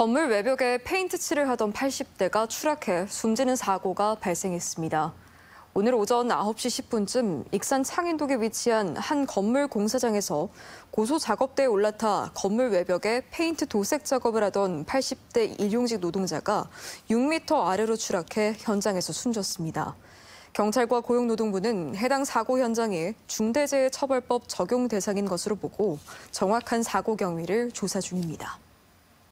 건물 외벽에 페인트 칠을 하던 80대가 추락해 숨지는 사고가 발생했습니다. 오늘 오전 9시 10분쯤 익산 창인동에 위치한 한 건물 공사장에서 고소 작업대에 올라타 건물 외벽에 페인트 도색 작업을 하던 80대 일용직 노동자가 6m 아래로 추락해 현장에서 숨졌습니다. 경찰과 고용노동부는 해당 사고 현장이 중대재해처벌법 적용 대상인 것으로 보고 정확한 사고 경위를 조사 중입니다.